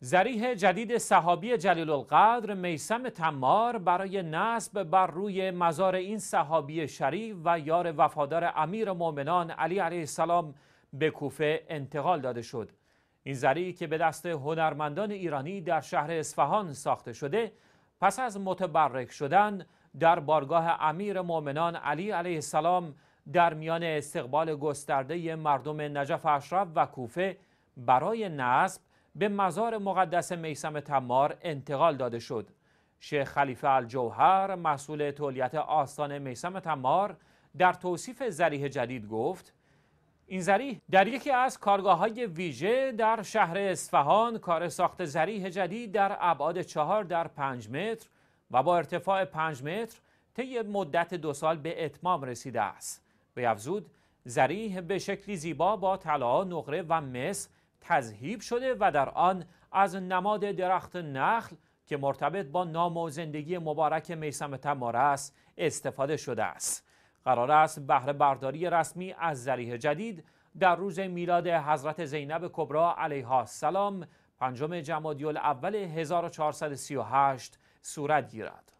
زریح جدید صحابی جلیل القدر میسم تمار برای نصب بر روی مزار این صحابی شریف و یار وفادار امیر مؤمنان علی علیه السلام به کوفه انتقال داده شد این زریح که به دست هنرمندان ایرانی در شهر اصفهان ساخته شده پس از متبرک شدن در بارگاه امیر مؤمنان علی علیه السلام در میان استقبال گسترده مردم نجف اشرف و کوفه برای نصب به مزار مقدس میسم تمار انتقال داده شد شیخ خلیفه الجوهر مسئول تولیت آستان میسم تمار در توصیف زریح جدید گفت این زریح در یکی از کارگاه های ویژه در شهر اصفهان کار ساخت زریح جدید در ابعاد چهار در پنج متر و با ارتفاع پنج متر طی مدت دو سال به اتمام رسیده است به افزود زریح به شکلی زیبا با طلا نقره و مس تذهیب شده و در آن از نماد درخت نخل که مرتبط با نام و زندگی مبارک میسم تمار استفاده شده است قرار است بهره برداری رسمی از ذریح جدید در روز میلاد حضرت زینب کبرا علیها السلام پنجم جمادی الاول 1438 صورت گیرد